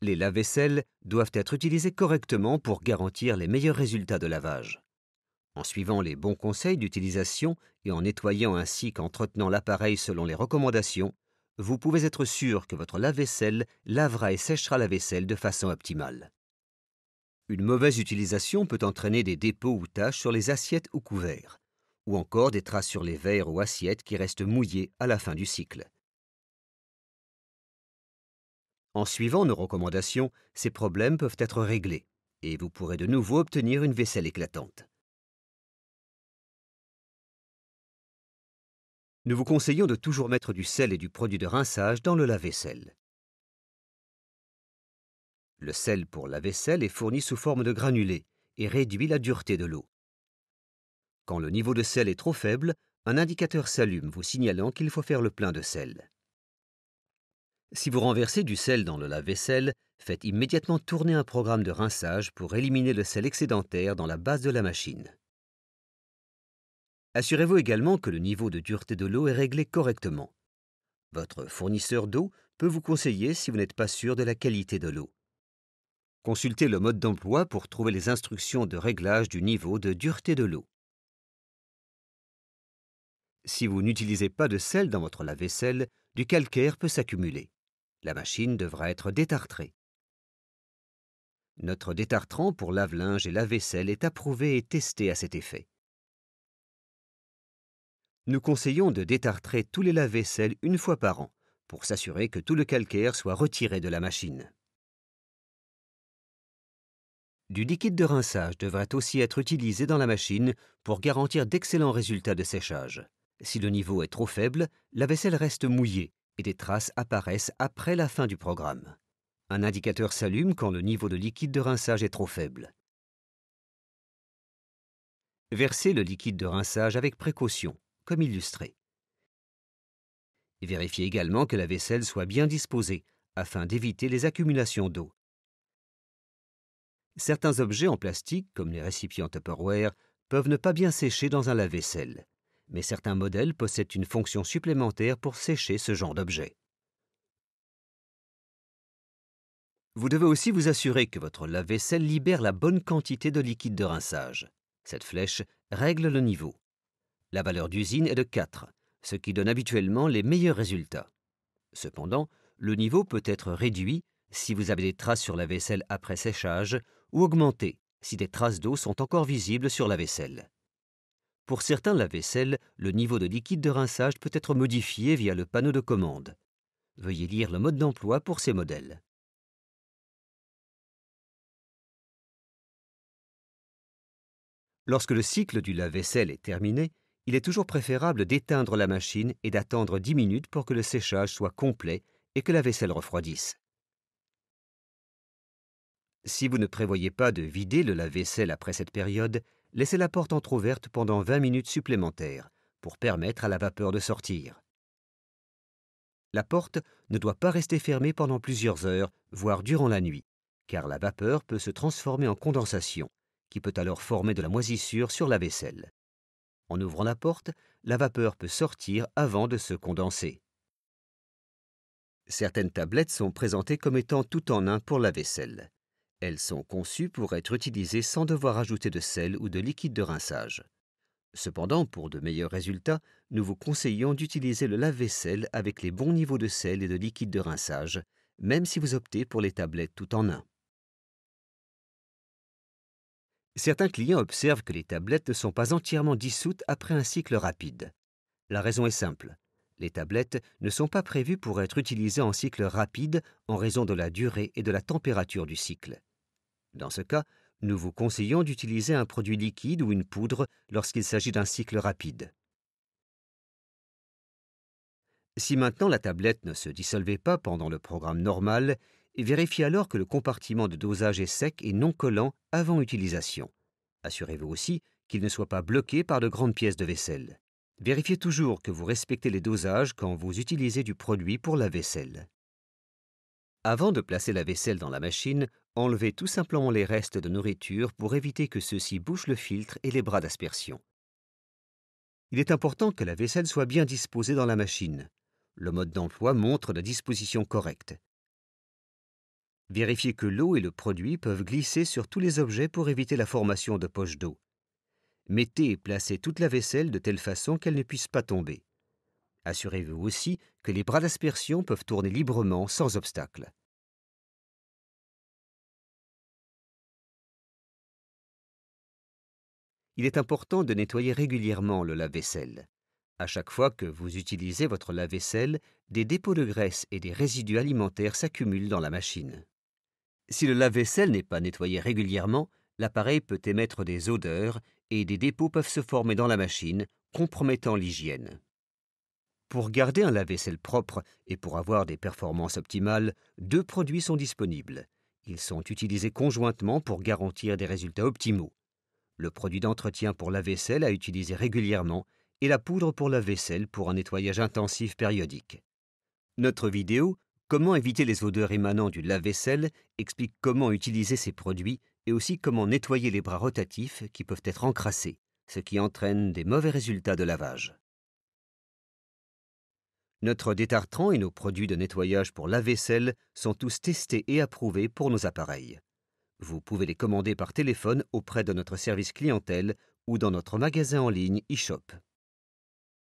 Les lave vaisselles doivent être utilisées correctement pour garantir les meilleurs résultats de lavage. En suivant les bons conseils d'utilisation et en nettoyant ainsi qu'entretenant l'appareil selon les recommandations, vous pouvez être sûr que votre lave-vaisselle lavera et séchera la vaisselle de façon optimale. Une mauvaise utilisation peut entraîner des dépôts ou taches sur les assiettes ou couverts, ou encore des traces sur les verres ou assiettes qui restent mouillés à la fin du cycle. En suivant nos recommandations, ces problèmes peuvent être réglés et vous pourrez de nouveau obtenir une vaisselle éclatante. Nous vous conseillons de toujours mettre du sel et du produit de rinçage dans le lave-vaisselle. Le sel pour la vaisselle est fourni sous forme de granulés et réduit la dureté de l'eau. Quand le niveau de sel est trop faible, un indicateur s'allume vous signalant qu'il faut faire le plein de sel. Si vous renversez du sel dans le lave-vaisselle, faites immédiatement tourner un programme de rinçage pour éliminer le sel excédentaire dans la base de la machine. Assurez-vous également que le niveau de dureté de l'eau est réglé correctement. Votre fournisseur d'eau peut vous conseiller si vous n'êtes pas sûr de la qualité de l'eau. Consultez le mode d'emploi pour trouver les instructions de réglage du niveau de dureté de l'eau. Si vous n'utilisez pas de sel dans votre lave-vaisselle, du calcaire peut s'accumuler. La machine devra être détartrée. Notre détartrant pour lave-linge et lave-vaisselle est approuvé et testé à cet effet. Nous conseillons de détartrer tous les lave-vaisselle une fois par an pour s'assurer que tout le calcaire soit retiré de la machine. Du liquide de rinçage devrait aussi être utilisé dans la machine pour garantir d'excellents résultats de séchage. Si le niveau est trop faible, la vaisselle reste mouillée et des traces apparaissent après la fin du programme. Un indicateur s'allume quand le niveau de liquide de rinçage est trop faible. Versez le liquide de rinçage avec précaution, comme illustré. Vérifiez également que la vaisselle soit bien disposée afin d'éviter les accumulations d'eau. Certains objets en plastique, comme les récipients Tupperware, peuvent ne pas bien sécher dans un lave-vaisselle mais certains modèles possèdent une fonction supplémentaire pour sécher ce genre d'objet. Vous devez aussi vous assurer que votre lave-vaisselle libère la bonne quantité de liquide de rinçage. Cette flèche règle le niveau. La valeur d'usine est de 4, ce qui donne habituellement les meilleurs résultats. Cependant, le niveau peut être réduit si vous avez des traces sur la vaisselle après séchage ou augmenté si des traces d'eau sont encore visibles sur la vaisselle. Pour certains lave-vaisselle, le niveau de liquide de rinçage peut être modifié via le panneau de commande. Veuillez lire le mode d'emploi pour ces modèles. Lorsque le cycle du lave-vaisselle est terminé, il est toujours préférable d'éteindre la machine et d'attendre 10 minutes pour que le séchage soit complet et que la vaisselle refroidisse. Si vous ne prévoyez pas de vider le lave-vaisselle après cette période, laissez la porte entr'ouverte pendant 20 minutes supplémentaires pour permettre à la vapeur de sortir. La porte ne doit pas rester fermée pendant plusieurs heures, voire durant la nuit, car la vapeur peut se transformer en condensation, qui peut alors former de la moisissure sur la vaisselle. En ouvrant la porte, la vapeur peut sortir avant de se condenser. Certaines tablettes sont présentées comme étant tout en un pour la vaisselle. Elles sont conçues pour être utilisées sans devoir ajouter de sel ou de liquide de rinçage. Cependant, pour de meilleurs résultats, nous vous conseillons d'utiliser le lave-vaisselle avec les bons niveaux de sel et de liquide de rinçage, même si vous optez pour les tablettes tout en un. Certains clients observent que les tablettes ne sont pas entièrement dissoutes après un cycle rapide. La raison est simple. Les tablettes ne sont pas prévues pour être utilisées en cycle rapide en raison de la durée et de la température du cycle. Dans ce cas, nous vous conseillons d'utiliser un produit liquide ou une poudre lorsqu'il s'agit d'un cycle rapide. Si maintenant la tablette ne se dissolvait pas pendant le programme normal, vérifiez alors que le compartiment de dosage est sec et non collant avant utilisation. Assurez-vous aussi qu'il ne soit pas bloqué par de grandes pièces de vaisselle. Vérifiez toujours que vous respectez les dosages quand vous utilisez du produit pour la vaisselle. Avant de placer la vaisselle dans la machine, Enlevez tout simplement les restes de nourriture pour éviter que ceux-ci bouchent le filtre et les bras d'aspersion. Il est important que la vaisselle soit bien disposée dans la machine. Le mode d'emploi montre la disposition correcte. Vérifiez que l'eau et le produit peuvent glisser sur tous les objets pour éviter la formation de poches d'eau. Mettez et placez toute la vaisselle de telle façon qu'elle ne puisse pas tomber. Assurez-vous aussi que les bras d'aspersion peuvent tourner librement sans obstacle. il est important de nettoyer régulièrement le lave-vaisselle. À chaque fois que vous utilisez votre lave-vaisselle, des dépôts de graisse et des résidus alimentaires s'accumulent dans la machine. Si le lave-vaisselle n'est pas nettoyé régulièrement, l'appareil peut émettre des odeurs et des dépôts peuvent se former dans la machine, compromettant l'hygiène. Pour garder un lave-vaisselle propre et pour avoir des performances optimales, deux produits sont disponibles. Ils sont utilisés conjointement pour garantir des résultats optimaux le produit d'entretien pour la vaisselle à utiliser régulièrement et la poudre pour la vaisselle pour un nettoyage intensif périodique. Notre vidéo Comment éviter les odeurs émanant du lave-vaisselle explique comment utiliser ces produits et aussi comment nettoyer les bras rotatifs qui peuvent être encrassés, ce qui entraîne des mauvais résultats de lavage. Notre détartrant et nos produits de nettoyage pour la vaisselle sont tous testés et approuvés pour nos appareils. Vous pouvez les commander par téléphone auprès de notre service clientèle ou dans notre magasin en ligne eShop.